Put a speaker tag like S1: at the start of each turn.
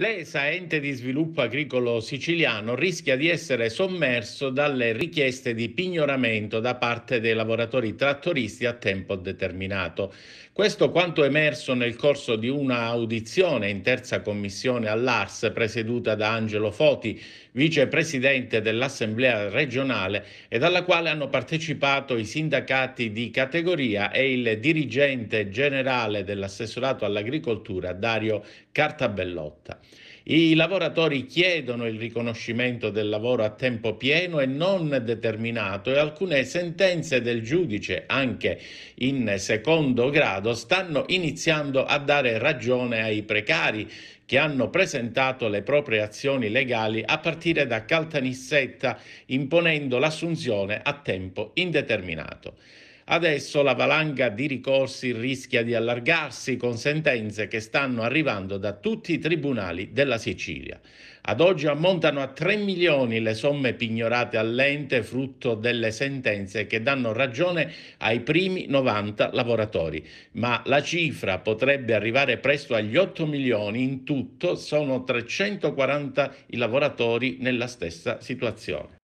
S1: L'ESA, ente di sviluppo agricolo siciliano, rischia di essere sommerso dalle richieste di pignoramento da parte dei lavoratori trattoristi a tempo determinato. Questo quanto emerso nel corso di una audizione in terza commissione all'ARS presieduta da Angelo Foti, vicepresidente dell'Assemblea regionale e dalla quale hanno partecipato i sindacati di categoria e il dirigente generale dell'assessorato all'agricoltura Dario Cartabellotta. I lavoratori chiedono il riconoscimento del lavoro a tempo pieno e non determinato e alcune sentenze del giudice, anche in secondo grado, stanno iniziando a dare ragione ai precari che hanno presentato le proprie azioni legali a partire da Caltanissetta imponendo l'assunzione a tempo indeterminato. Adesso la valanga di ricorsi rischia di allargarsi con sentenze che stanno arrivando da tutti i tribunali della Sicilia. Ad oggi ammontano a 3 milioni le somme pignorate all'ente frutto delle sentenze che danno ragione ai primi 90 lavoratori, ma la cifra potrebbe arrivare presto agli 8 milioni, in tutto sono 340 i lavoratori nella stessa situazione.